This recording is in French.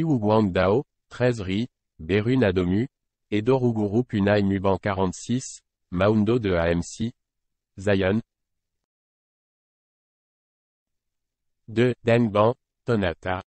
Guangdao, 13 Ri, Berun Adomu, Edoruguru Punai Muban 46, Maundo de AMC, Zion. 2. Denban, Tonata.